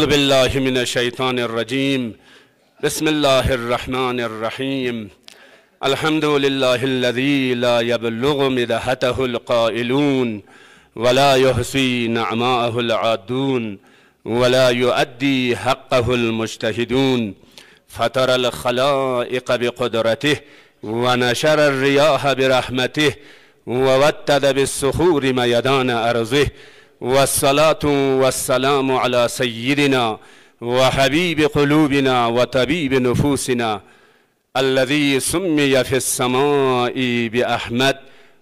أعوذ بالله من الشيطان الرجيم بسم الله الرحمن الرحيم الحمد لله الذي لا يبلغ مدحته القائلون ولا يحصي نعماءه العادون ولا يؤدي حقه المجتهدون فترى الخلائق بقدرته ونشر الرياح برحمته ووتد بالصخور ميدان أرضه والصلاة والسلام على سيدنا وحبيب قلوبنا وطبيب نفوسنا الذي سمي في السماء بأحمد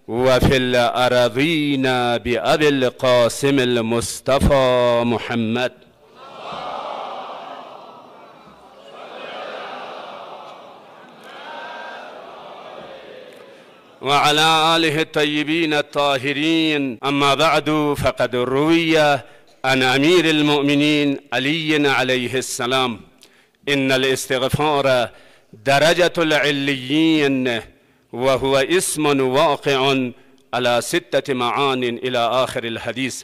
وفي الأراضين بأبي القاسم المصطفى محمد وعلى آله الطيبين الطاهرين أما بعد فقد روي عن أمير المؤمنين علي عليه السلام إن الاستغفار درجة العليين وهو اسم واقع على ستة معان إلى آخر الحديث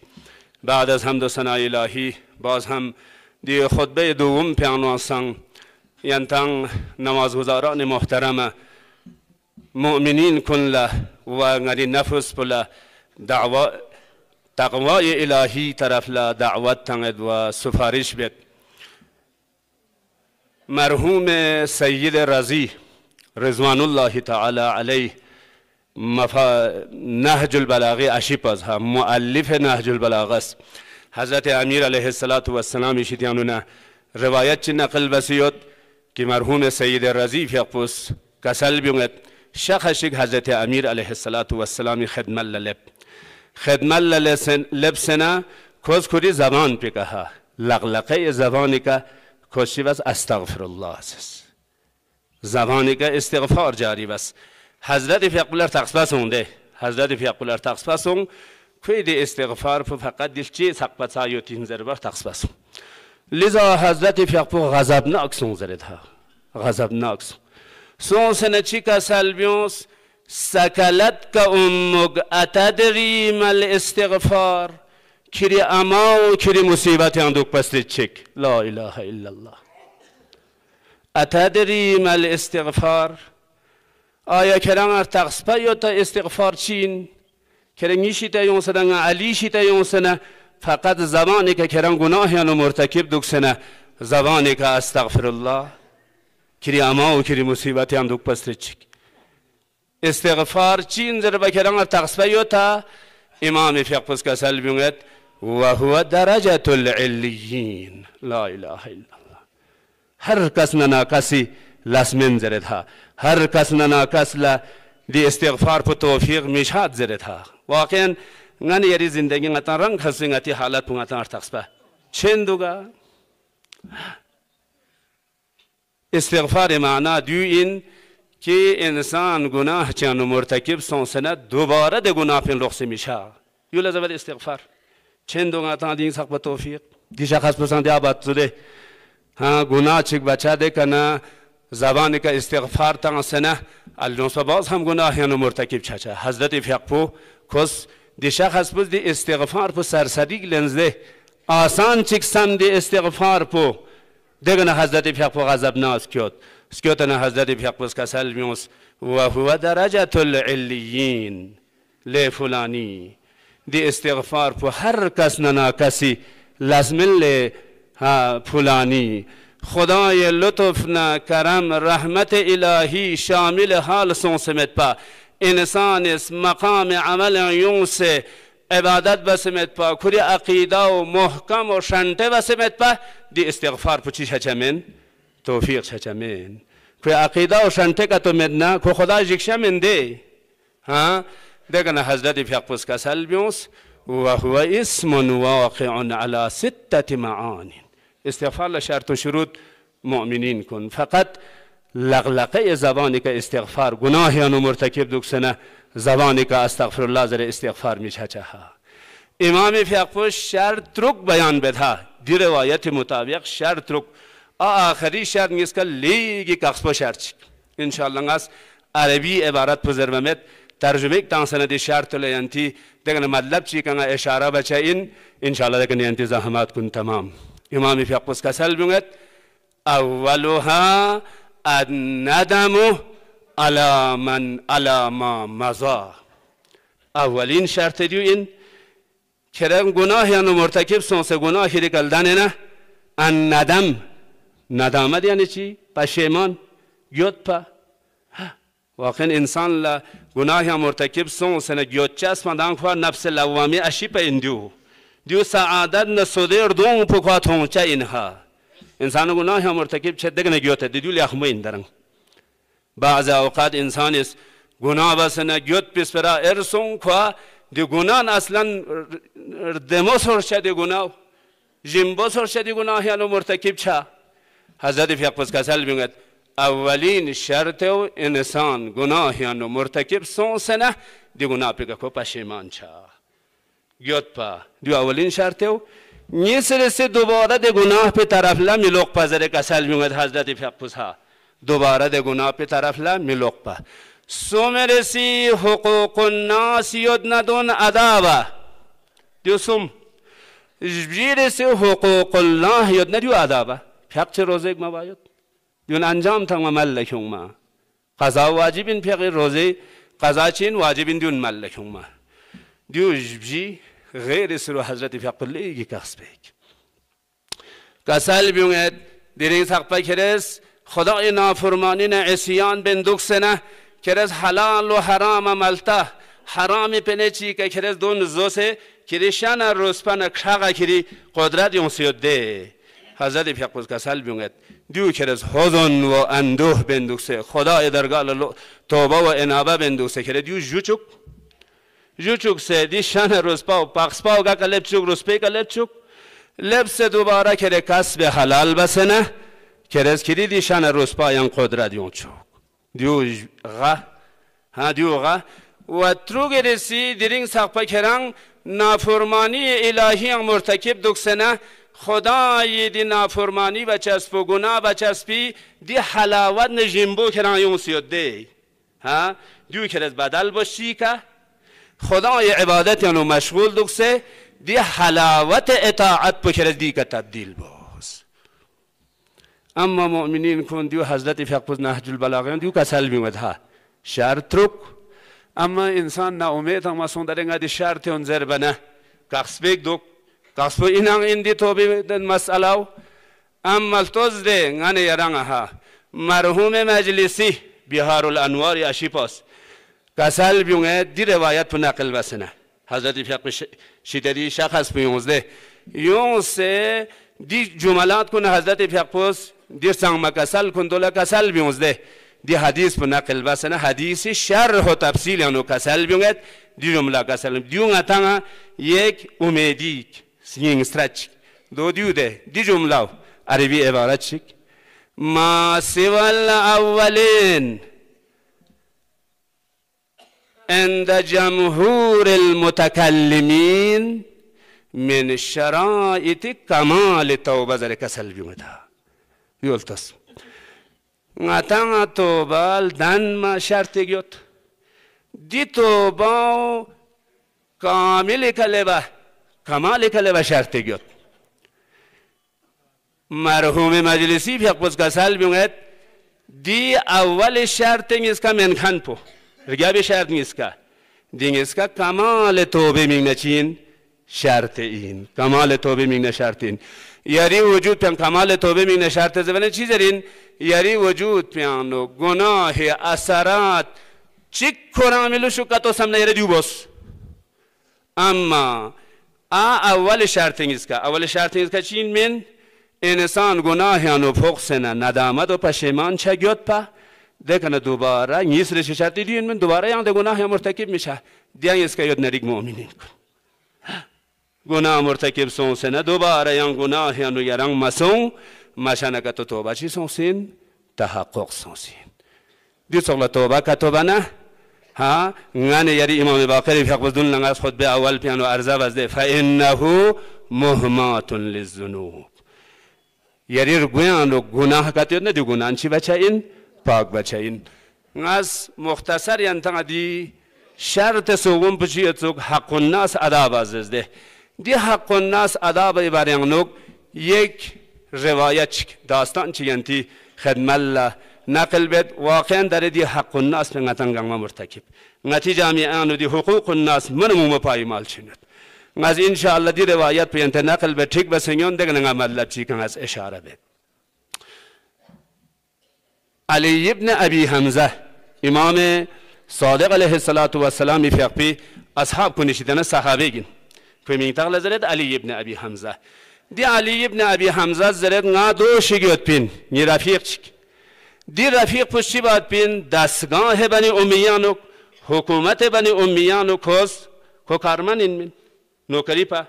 بعد از حمد و ثنای الهی باز هم دی خطبه دوم پیانواسن ینتن نمازگزاران محترمه مؤمنین کنله و غری نفس پله دعوه تقوای الهی طرف له دعوت تنگد و سفارش بید مرحوم سید رضی رضوان الله تعالی علیه مفا... نهج البلاغه اشیب از هم مؤلف نهج البلاغه است حضرت امیر علیه السلام شیدیانونه روایت چی نقل بسیوت که مرحوم سید رضی فیقپوس کسل بیوند شخشك حضرت امير عليه الصلاة والسلام خدمت للب خدمت للب سنا کوز کری زبان پی کہا لغلقه زبانی که کشی بس استغفر الله است زبانی که استغفار جاری بس حضرت فیقبلر تقسبس اونده حضرت فیقبلر تقسبس اون کوید استغفار پو فقط دل چی سقبت سایوتین زربر تقسبس لذا حضرت فیقبو غضبناک سون زرد ها غضبناک سون سوسن سلبیونس سکلت کا أمك اتدری مل استغفار كري أما کری مصیبت اندوک پستی چک لا إله إلا الله اتدری مل استغفار آیا کرنگ ار تقصبه یا تا استغفار چین کرنگی شیتا یون سنگ علیشی تا یون فقط زبانی که کرنگ گناهیانو مرتکب دوک سنه زبانی که استغفر الله کری آما و کری مصیبت هم دوک پس رچک استغفار چین زر بکران تقصبه یو تا امام فیق پس کسل بیونگت و هو درجت العلیین لا اله الا الله هر کس نناکسی لس منظرت ها هر کس نناکس لا دی استغفار په توفیق میشاد زرت ها واقعا ngani yeri zindagi ngatan rang khasingati halat pungatan artaqspa chenduga استغفار معنا دوین که انسان گناه چند مرتکب سانسند دوباره ده گناه پین میشه یول از استغفار چند دو تا دین سخت توفیق دیشا خاص پسند یا بات ها گناه چک بچا ده کنا زبان کا استغفار تا سنه النص باز هم گناه یانو یعنی مرتکب چه حضرت پو کس دیشا خاص پس دی استغفار په لنز ده آسان چک سند استغفار پو دگنا حضرت فیق پو غضب ناز کیوت نه حضرت فیق بس کسل میوس و هو درجت العلیین لی فلانی دی استغفار پو هر کس ننا کسی لازم لی فلانی خدای لطف نه کرم رحمت الهی شامل حال سون سمت پا انسان اس مقام عمل یون عبادت بسمت پا کوری عقیده و محکم و شنته بسمت پا دی استغفار پو چی شچمین توفیق شچمین کوی عقیده و شنته کتو مدنا کو خدا جکشمین دی ها دگنا حضرت فیقپس کسل بیونس وهو اسم واقع على ستة معان استغفار لشرط و شروط مؤمنین کن فقط لغلقه زبانی که استغفار گناهیان و مرتکب دکسنه زبانی که استغفر الله ذر استغفار میشه چه امام فیقفوش شرط رک بیان بدها دی روایت مطابق شرط رک آخری شرط نیست که لیگی کخصبو شرط انشالله انشاءالله عربی عبارت پزر ممت ترجمه تان سندی شرط لینتی دگن مطلب چی کنگا اشاره بچه این انشاءالله دگن ینتی زحمات کن تمام امام فیقفوش کسل بونگت اولها الندمو على من على ما مزا اولین شرط دیو این کرم گناه یعنی مرتکب سونسه گناهی دی گلدن نه ان ندم ندامت یعنی چی؟ پشیمان یود پا واقعا انسان لا گناه یا مرتکب سون سنه گیوت چست مدان خواه نفس لوامی اشی پا این دیو دیو سعادت نسودیر دون پکا تونچه اینها انسان گناه یا مرتکب چه دگنه گیوت دیو لیخمه این درنگ بعض اوقات انسان است گناه بسنه گیت پس برا ارسون که دی گناه اصلا دمو سر گناو گناه جنبو سر دی گناهی یعنی مرتکب چا حضرت فیق پس کسل بینگد اولین شرط و انسان گناهیان یعنی و مرتکب سون سنه دی گناه پیگه که پشیمان چا گیت پا دی اولین شرط و نیسرسه دوباره دی گناه پی طرف لمی لوق پزر کسل بینگد حضرت فیق پس ها دوباره ده گناه پی طرف لا ملوقبه سومرسی حقوق الناس ید ندون ادابه دیو سوم جبریرسی حقوق الله ید ندیو ادابه پیق چه روزه ما باید دیون انجام تا ممل لکن ما قضا واجبین پیق روزه قضا چین واجبین دیون مل لکن ما دیو جبری غیر سرو حضرت پیق لیگی کخص بیک قسل بیونگت دیرین سقبه کرست خدای نافرمانین عصیان بندوکسنه کرز حلال و حرام ملته حرام پنه چی که کرز دون زوسه کریشان روسپن کشاقا کری قدرت یونسیود ده حضرت پیقوز کسل بیونگت دیو کرز حضن و اندوه سه خدای درگال توبه و انابه سه کرد دیو جوچک جوچک سه دیشان روزپا و پاکسپا و گا کلب چوک روسپی کلب لبس دوباره کرد کسب حلال بسنه کرز کلیدی شان پایان قدرت یون چوک دیو غا ها دیو غا و ترو گرسی درین سقپا کرن نافرمانی الهی مرتکب دکسنه خدای دی نافرمانی و چسب و گناه و چسبی دی حلاوت نجیمبو کرن یون سیاد دی ها دیو کرز بدل باشی که خدای عبادت یانو مشغول دکسه دی حلاوت اطاعت بکرز دی که تبدیل با اما مؤمنين کن دیو حضرت فقوز نهج البلاغه دیو کسل میمدها شر ترک اما انسان ناامید اما سوندر انگا دی شر تیون زر بنه قص بیگ دوک قص بو اینان این دی تو بیدن مسئلاو اما التوز دی نگانه یرانها مرحوم مجلسی بihar الانوار اشی پاس قسل بیونه دی روایت نقل بسنه حضرت فقه شیدری شخص بیونزده یون سه دی جملات کنه حضرت فقه دیرسان مکسل کندولا کسل بیونزده دی حدیث په نقل بسنه حدیث شرح و تفصیل انو کسل بیونگت دی جمله کسل دیون اتانا یک امیدی سینگ دو دیو ده دی جمله عربی عبارت شک ما سوال اولین اند جمهور المتکلمین من شرائط کمال توبه زر کسل بیونده یولت است نتان تو بال دان ما شرط گیوت دی تو کامل کله با کمال کله با شرط مرحوم مجلسی فی قبض کا سال دی اول شرط نیست که من خان پو رگا بی شرط نیست که دی نیست که کمال توبه میمچین شرط این کمال توبه می شرط این یاری وجود پیان کمال توبه می شرط زبنه چی دارین یاری وجود پیان گناه اثرات چی کراملو شو کتو سم نیره دیو بس اما آ اول شرط اینگیز که اول شرط اینگیز که چین من انسان گناهیان و فقسن ندامد و پشیمان چگیت په دکنه دوباره نیست رشی شرطی دیین من دوباره یان یعنی گناه مرتکب میشه دیان که یاد نریگ مومنین کن گناه مرتکب سون سنه دوباره یان گناه یان یران مسون مشانه تو توبه چی سون تحقق سون دی سغلا توبه که توبه نه ها غن یاری امام باقری فق دل لنگاز خود به اول پیانو ارزا بزده اینهو مهمات یاری یری گویانو گناه کتیو نه دی گناه چی بچه این پاک بچه این از مختصر یان دی شرط سوگون پچی اتوک حق الناس ادا دی حق الناس ادا بر نوک یک روایت چک داستان چگنتی خدمت الله نقل بد واقعا در دی حق الناس به نتن گنگ مرتکب نتیجه می آنو دی حقوق الناس منمو مپای مال چند از ان شاء الله دی روایت پینت نقل به ٹھیک بسنگون دگ نگا مطلب چی کن از اشاره بد علی ابن ابی حمزه امام صادق علیه السلام و سلام فقپی اصحاب کنشیدن صحابه گین Kömingtağla zeret Ali ibn Abi Hamza. Di Ali ibn Abi Hamza zeret nga doşi götbin. Ni rafiqçik. Di rafiq puşçi batbin dasgah bani ummiyanuk. Hukumet bani ummiyanuk koz. Kokarmanin min. Nokaripa.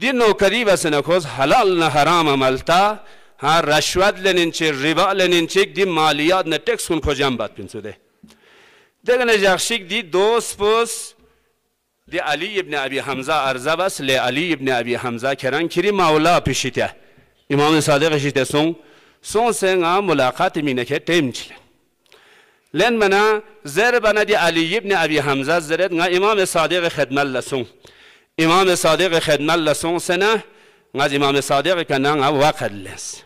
Di nokari basına koz halal na haram amalta. Ha rashwat lenin çi, riba lenin çik di maliyat ne tekskun kocam batbin sude. Degene jakşik di dos pus. لعلی ابن ابی حمزه عرضه بس لعلی ابن ابی حمزه کرن کری مولا پیشیته امام صادق شیته سون سون سنگا ملاقات مینه که تیم چیلن لن منا زر بنا دی علی ابن ابی حمزه زرد نا امام صادق خدمت لسون امام صادق خدمت لسون سنه نا امام صادق کنن وقت لس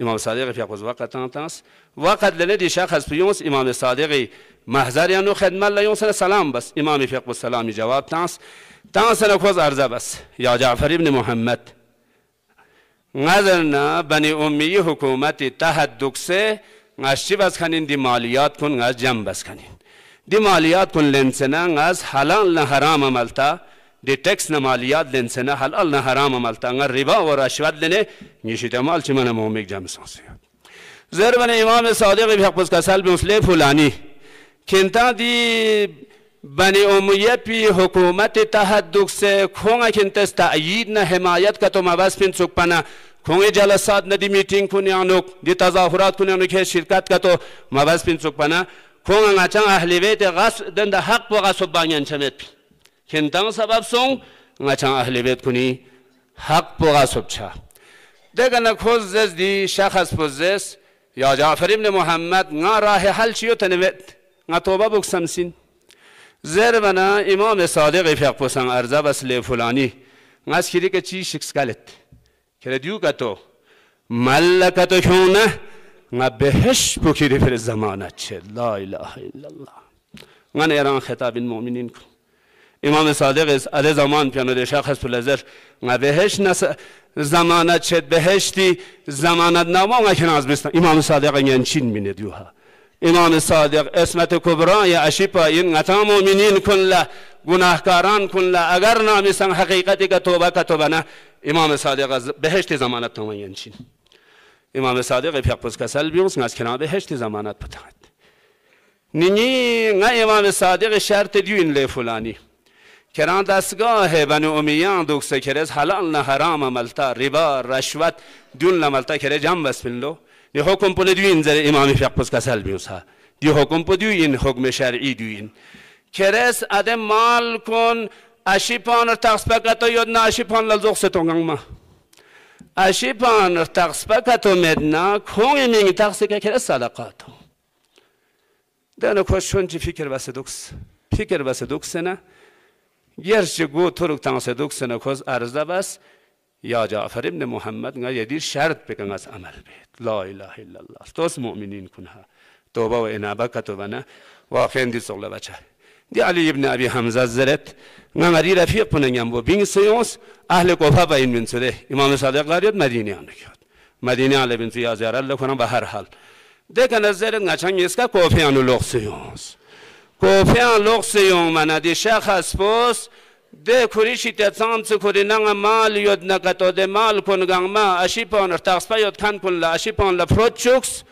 امام صادق فی قوز وقت تانتانس وقت لنه دی شخص پیونس امام صادقی محضریانو خدمت لیون سر سلام بس امام فقه و سلامی جواب تانس تانس نکوز عرضه بس یا جعفر ابن محمد نظرنا بنی امی حکومتی تحت دکسه نشی بس کنین دی مالیات کن از جمع بس کنین دی مالیات کن لنسنا از حلال نه حرام عملتا دی ټکس نه مالیات لنسنا حلال نه حرام عملتا نه ربا و رشوت لنه نشیت مال چی من مومیک جمع سانسیاد زر بن امام صادق بحق بس کسل بمثل فلانی کنتادی بنی امیه پی حکومت تحت دوکسه کونگا کنتست تأیید نه حمایت که تو مباس پین چک پنا کونگی جلسات ندی میتینگ کنی آنوک دی تظاهرات کنی آنوک هی شرکت که تو مباس پین چک پنا کونگا ناچان احلی ویت غس دند حق و غصب بانیان چمیت پی کنتان سبب سون ناچان احلی ویت کنی حق و غصب چا دیگه نکوز زیز دی شخص پوز زیز یا جعفر ابن محمد نا راه حل چیو تنویت دی نتوبه بکسم سین زیر بنا امام صادق افق پسن بس لی فلانی نس کری که چی شکس کلت کرا دیو که تو ملک تو شونه نا بهش بکری فر زمانه چه لا اله الا الله من ایران خطاب این مومنین کن امام صادق از اده زمان پیانو ده شخص پر لذر نه بهش نس زمانه چه بهشتی زمانت نما نا کناز بستن امام صادق این چین مینه دیو ها امام صادق اسمت کبرای اشیپا این قطع مؤمنین کن له گناهکاران کن له اگر نامیسن حقیقتی که توبه که توبه نه امام صادق از بهشت زمانت نماین چین امام صادق پس کسل بیونس از کنار بهشت زمانت پتاند نینی نه امام صادق شرط این لی فلانی کران دستگاه بن امیان دوکسه کرز حلال نه حرام ملتا ربا رشوت دون ملتا کرز جم بس لو دی حکم پل دیو زر امام فقه پس کسل بیوسا دی حکم پل دیو این حکم شرعی دیو این کرس اده مال کن اشی پانر تقس پکتو یاد نا اشی پان لزوخ ستونگنگ ما اشی پانر تقس پکتا مدنا کونی این تقسی که کرس صدقاتو دانو کشون چی فکر بس دوکس فکر بس دوکس نه گرچه گو ترک تنس دوکس نه کس عرضه بس یا جعفر ابن محمد یه دیر شرط بکنگ از عمل بید لا اله الا الله استوس مؤمنین کنها توبه و انابه بنا و دی سغل بچه دی علی ابن ابی حمزه زرت مری رفیق پننگم بو بین سیونس اهل کوفه با این من سده امام صادق لاریت مدینه آن کرد مدینه علی بن زیا لکنم به هر حال دیکن از زرت نچنگ اسکا کوفه آنو لغ سیونس کوفه آن لغ سیون من دی شخص پوست دکوری شیت سام صخوری نگ مال یاد نکت آد مال کن گنج ما آشیپان ر تخصص یاد کن کن ل آشیپان ل فروچوکس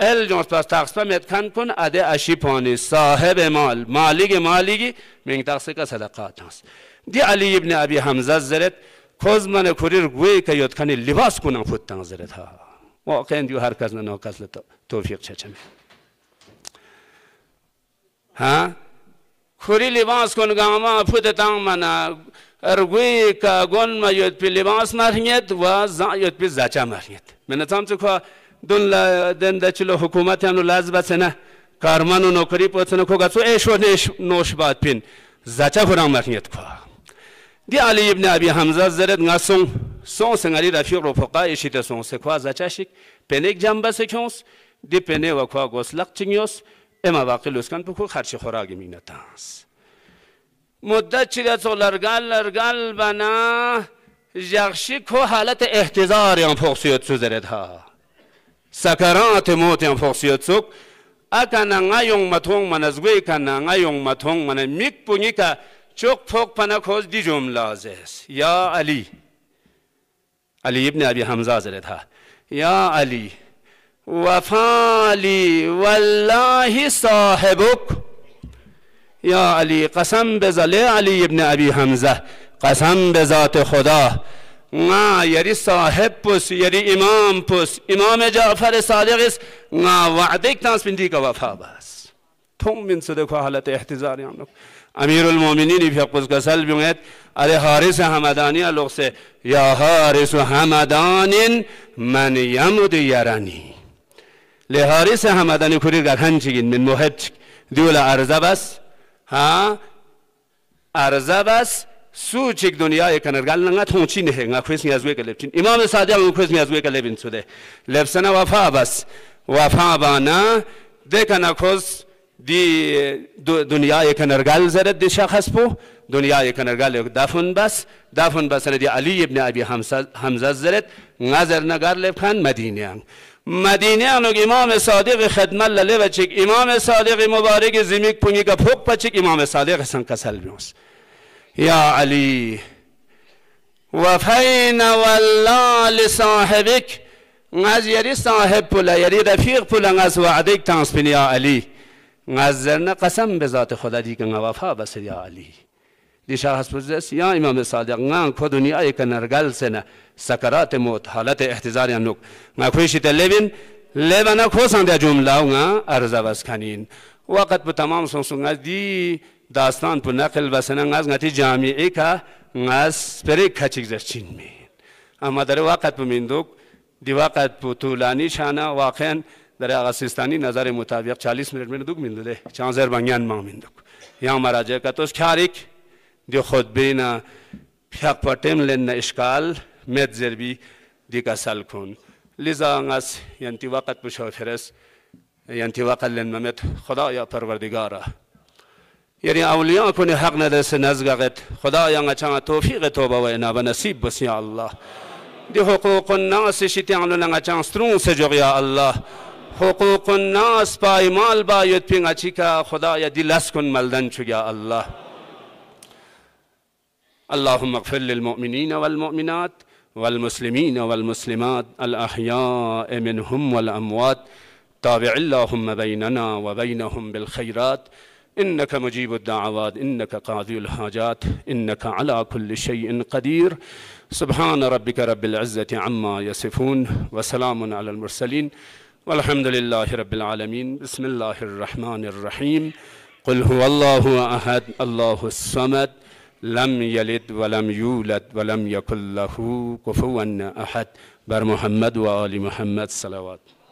ال جونس پس تخصص میاد کن کن آد آشیپانی صاحب مال مالیگی مالیگی مین تخصص کا صداقات هست دی علی ابن ابی حمزه زرد خود من کوری رگوی که یاد کنی لباس کنم خود تان زرد ها واقعا دیو هر کس نه کس ل توفیق چه چه می ها khuri libas kun gama phut tang mana ka gon ma yot pi libas mar nyet wa za yot pi za cha mar nyet mena tam chu kho dun la den da chilo hukumat anu laz e di ali ibn abi hamza zarat nga song song sang ali rafiq ro fuqa ishita e song se kho za cha shik penek jamba se khons di pene wa kho gos lak اما எமவாக்கு லூஸ்கான் خرچ ஹர்ஷி می மீனத்தாஸ் مدت چی ده تو لرگل لرگل بنا یخشی که حالت احتضار یم فوقسیت سو زرد ها سکرات موت یم فوقسیت سو اکن نگا یون متون من از گوی کن نگا یون متون من میک پونی که چوک فوق پنا کوز دی جمله است یا علی علی ابن ابی حمزه زرد ها یا علی وفالي والله صاحبك يا علي قسم بزله علي ابن ابي حمزه قسم به ذات خدا نه یری صاحب پس یری امام پس امام جعفر صادق است نه وعده تاس بندی کا وفا بس تم من صدق حالت احتضار هم امیر المومنین فی قص قسل بیمید علی حارس همدانی لغسه یا حارس همدان من یمد یرنی leharisi hamadani kurirga kanchigin min muhechik diula arzabas ha arzabas suchik dunya ekanargal nga thonchi nehe nga khwes nga zwe kalebchin imam sadiq nga khwes nga zwe kalebin sude lebsana wafa bas wafa bana dekana khos دی دنیا کنرگال زرد دی شخص پو دنیا کنرگال دفن بس دفن بس دی علی ابن ابی حمزه زرد غزر نگار لبخان مدینه مدینه امام صادق خدمت لله بچک امام صادق مبارک زمیک که پوک بچک امام صادق سن کسل بیوس یا علی وفین والله لصاحبک از یری صاحب پولا یری رفیق پولا از وعدک تانس یا علی از قسم به ذات خدا دیگه وفا بسر یا علی دیشا هسپوزس یا امام صادق نان کو دنیا یک نرگل سنه سکرات موت حالت احتضار نوک ما خوشی تلوین لبنا خوسان ده جمله نا ارزا واس کنین وقت به تمام سنسون دی داستان په نقل وسنه از نتی جامعه کا ناس پری کچیک زچین می اما در وقت په مندوک دی وقت په طولانی شانه واقعا در آقا نظر مطابق 40 منت من دوک میندوده چانزر بنگن ما میندوک یا مراجعه کتوش کاریک دي خود بينا بياك باتم لنا إشكال متزربي دي كسال كون لذا ناس ينتي وقت بشوفرس ينتي وقت لنا مت خدا يا پروردگارا يعني أولياء كوني حق ندرس نزغت خدا يا نچا توفيق توبة وإنا بنصيب بس يا الله دي حقوق الناس شتعلو نغچا سترون سجوغ يا الله حقوق الناس پایمال باید پینگا چیکا خدا یا دلس کن ملدن چو یا الله اللهم اغفر للمؤمنين والمؤمنات والمسلمين والمسلمات الأحياء منهم والأموات تابع اللهم بيننا وبينهم بالخيرات إنك مجيب الدعوات إنك قاضي الحاجات إنك على كل شيء قدير سبحان ربك رب العزة عما يصفون وسلام على المرسلين والحمد لله رب العالمين بسم الله الرحمن الرحيم قل هو الله أحد الله الصمد لم يلد ولم يولد ولم يكن له كفوا أحد بر محمد وآل محمد صلوات